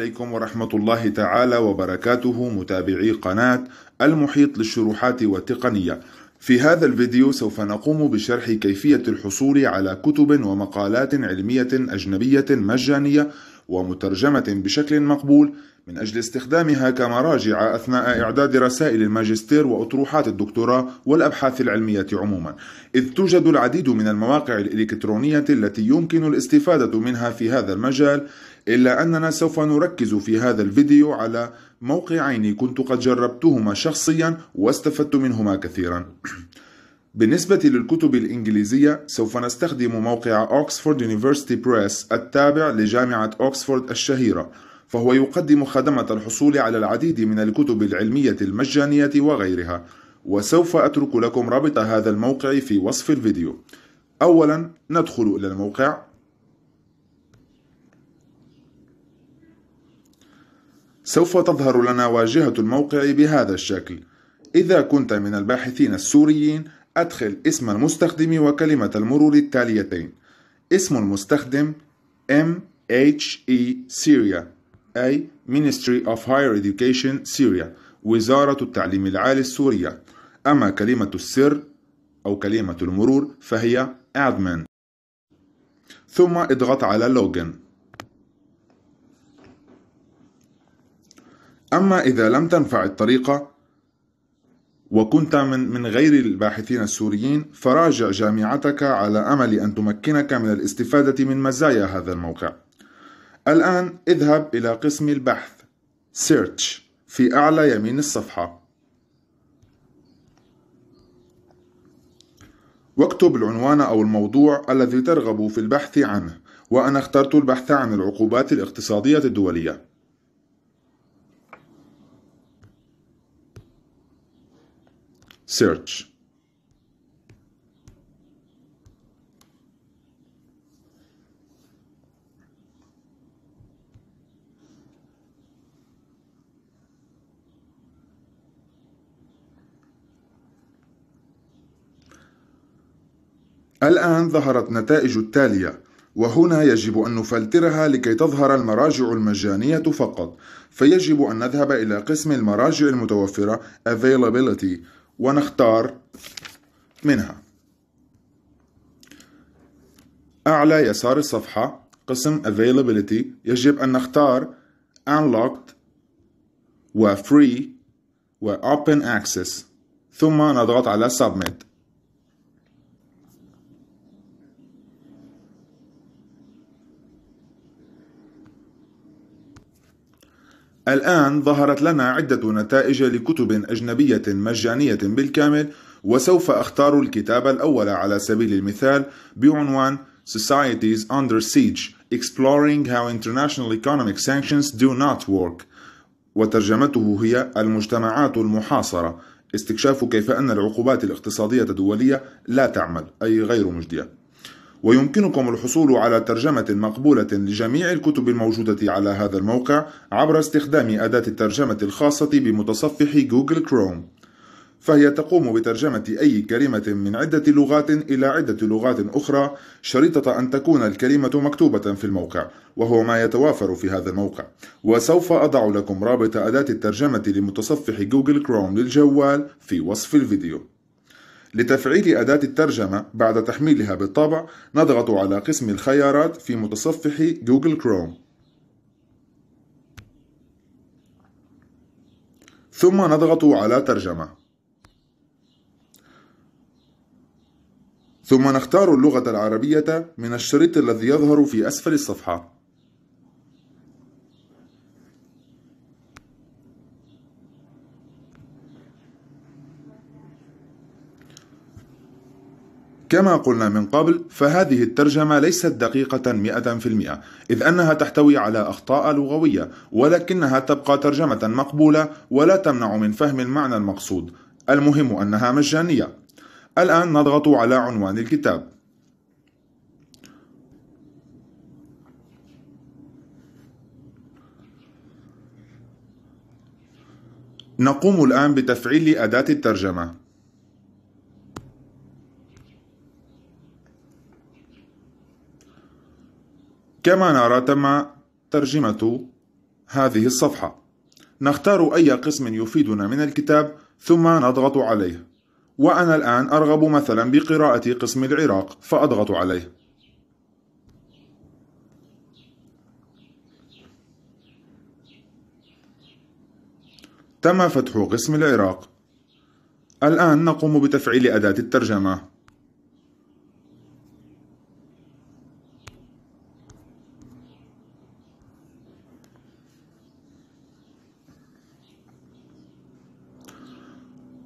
عليكم ورحمة الله تعالى وبركاته متابعي قناة المحيط للشروحات والتقنية في هذا الفيديو سوف نقوم بشرح كيفية الحصول على كتب ومقالات علمية أجنبية مجانية ومترجمة بشكل مقبول من أجل استخدامها كمراجع أثناء إعداد رسائل الماجستير وأطروحات الدكتوراه والأبحاث العلمية عموما إذ توجد العديد من المواقع الإلكترونية التي يمكن الاستفادة منها في هذا المجال إلا أننا سوف نركز في هذا الفيديو على موقعين كنت قد جربتهما شخصيا واستفدت منهما كثيرا بالنسبة للكتب الإنجليزية سوف نستخدم موقع أوكسفورد يونيفرسيتي بريس التابع لجامعة أوكسفورد الشهيرة فهو يقدم خدمة الحصول على العديد من الكتب العلمية المجانية وغيرها وسوف أترك لكم رابط هذا الموقع في وصف الفيديو أولا ندخل إلى الموقع سوف تظهر لنا واجهة الموقع بهذا الشكل إذا كنت من الباحثين السوريين أدخل اسم المستخدم وكلمة المرور التاليتين اسم المستخدم MHE Syria أي Ministry of Higher Education Syria وزارة التعليم العالي السورية أما كلمة السر أو كلمة المرور فهي admin ثم اضغط على login أما إذا لم تنفع الطريقة وكنت من من غير الباحثين السوريين فراجع جامعتك على أمل أن تمكنك من الاستفادة من مزايا هذا الموقع الآن اذهب إلى قسم البحث Search في أعلى يمين الصفحة واكتب العنوان أو الموضوع الذي ترغب في البحث عنه وأنا اخترت البحث عن العقوبات الاقتصادية الدولية Search الآن ظهرت نتائج التالية وهنا يجب أن نفلترها لكي تظهر المراجع المجانية فقط فيجب أن نذهب إلى قسم المراجع المتوفرة Availability ونختار منها أعلى يسار الصفحة قسم Availability يجب أن نختار Unlocked و Free و Open Access ثم نضغط على Submit الآن ظهرت لنا عدة نتائج لكتب أجنبية مجانية بالكامل وسوف أختار الكتاب الأول على سبيل المثال بعنوان Societies Under Siege Exploring How International Economic Sanctions Do Not Work وترجمته هي المجتمعات المحاصرة استكشاف كيف أن العقوبات الاقتصادية الدولية لا تعمل أي غير مجدية ويمكنكم الحصول على ترجمة مقبولة لجميع الكتب الموجودة على هذا الموقع عبر استخدام أداة الترجمة الخاصة بمتصفح جوجل كروم فهي تقوم بترجمة أي كلمة من عدة لغات إلى عدة لغات أخرى شريطة أن تكون الكلمة مكتوبة في الموقع وهو ما يتوافر في هذا الموقع وسوف أضع لكم رابط أداة الترجمة لمتصفح جوجل كروم للجوال في وصف الفيديو لتفعيل أداة الترجمة بعد تحميلها بالطبع نضغط على قسم الخيارات في متصفح جوجل كروم ثم نضغط على ترجمة ثم نختار اللغة العربية من الشريط الذي يظهر في أسفل الصفحة كما قلنا من قبل فهذه الترجمة ليست دقيقة 100% إذ أنها تحتوي على أخطاء لغوية ولكنها تبقى ترجمة مقبولة ولا تمنع من فهم المعنى المقصود المهم أنها مجانية الآن نضغط على عنوان الكتاب نقوم الآن بتفعيل أداة الترجمة كما نرى تم ترجمة هذه الصفحة نختار أي قسم يفيدنا من الكتاب ثم نضغط عليه وأنا الآن أرغب مثلا بقراءة قسم العراق فأضغط عليه تم فتح قسم العراق الآن نقوم بتفعيل أداة الترجمة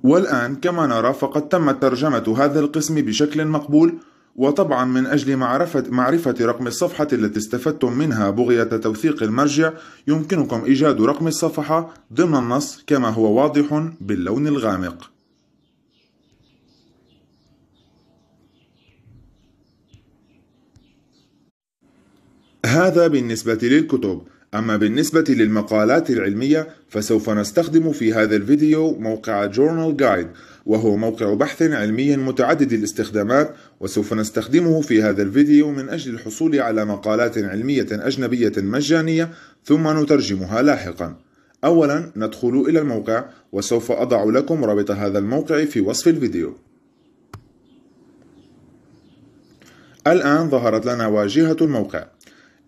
والآن كما نرى فقد تمت ترجمة هذا القسم بشكل مقبول وطبعا من أجل معرفة, معرفة رقم الصفحة التي استفدتم منها بغية توثيق المرجع يمكنكم إيجاد رقم الصفحة ضمن النص كما هو واضح باللون الغامق هذا بالنسبة للكتب أما بالنسبة للمقالات العلمية فسوف نستخدم في هذا الفيديو موقع Journal Guide وهو موقع بحث علمي متعدد الاستخدامات وسوف نستخدمه في هذا الفيديو من أجل الحصول على مقالات علمية أجنبية مجانية ثم نترجمها لاحقا أولا ندخل إلى الموقع وسوف أضع لكم رابط هذا الموقع في وصف الفيديو الآن ظهرت لنا واجهة الموقع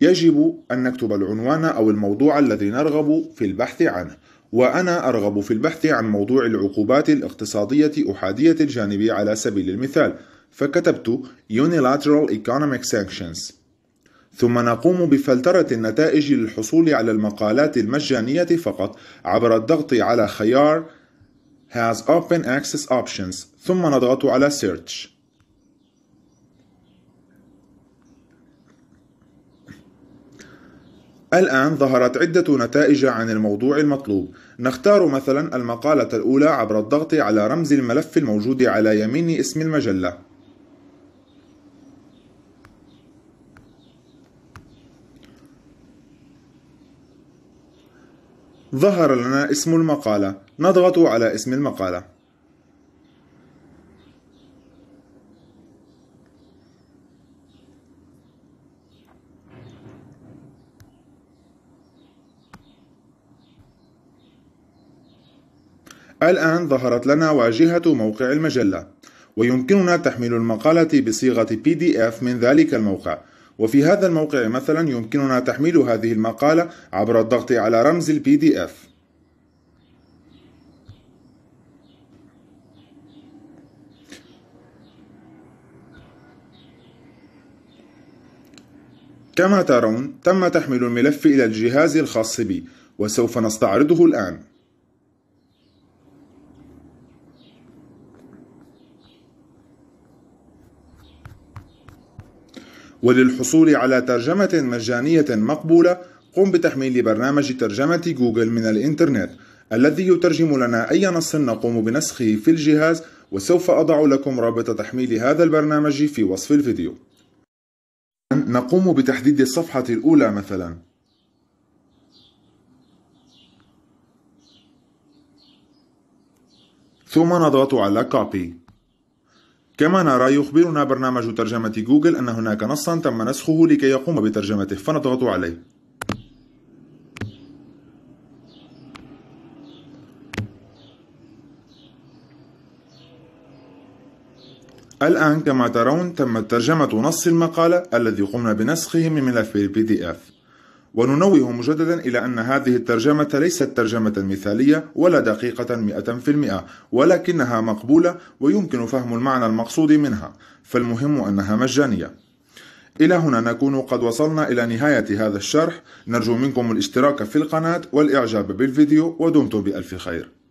يجب أن نكتب العنوان أو الموضوع الذي نرغب في البحث عنه وأنا أرغب في البحث عن موضوع العقوبات الاقتصادية أحادية الجانب على سبيل المثال فكتبت Unilateral Economic Sanctions ثم نقوم بفلترة النتائج للحصول على المقالات المجانية فقط عبر الضغط على خيار Has Open Access Options ثم نضغط على Search الآن ظهرت عدة نتائج عن الموضوع المطلوب نختار مثلا المقالة الأولى عبر الضغط على رمز الملف الموجود على يمين اسم المجلة ظهر لنا اسم المقالة نضغط على اسم المقالة الآن ظهرت لنا واجهة موقع المجلة ويمكننا تحميل المقالة بصيغة PDF من ذلك الموقع وفي هذا الموقع مثلا يمكننا تحميل هذه المقالة عبر الضغط على رمز الـ PDF كما ترون تم تحميل الملف إلى الجهاز الخاص بي وسوف نستعرضه الآن وللحصول على ترجمة مجانية مقبولة قم بتحميل برنامج ترجمة جوجل من الإنترنت الذي يترجم لنا أي نص نقوم بنسخه في الجهاز وسوف أضع لكم رابط تحميل هذا البرنامج في وصف الفيديو نقوم بتحديد الصفحة الأولى مثلا ثم نضغط على Copy كما نرى يخبرنا برنامج ترجمة جوجل أن هناك نصا تم نسخه لكي يقوم بترجمته فنضغط عليه الآن كما ترون تمت ترجمة نص المقالة الذي قمنا بنسخه من ملف البي دي اف وننوه مجددا إلى أن هذه الترجمة ليست ترجمة مثالية ولا دقيقة 100% ولكنها مقبولة ويمكن فهم المعنى المقصود منها فالمهم أنها مجانية إلى هنا نكون قد وصلنا إلى نهاية هذا الشرح نرجو منكم الاشتراك في القناة والإعجاب بالفيديو ودمتم بألف خير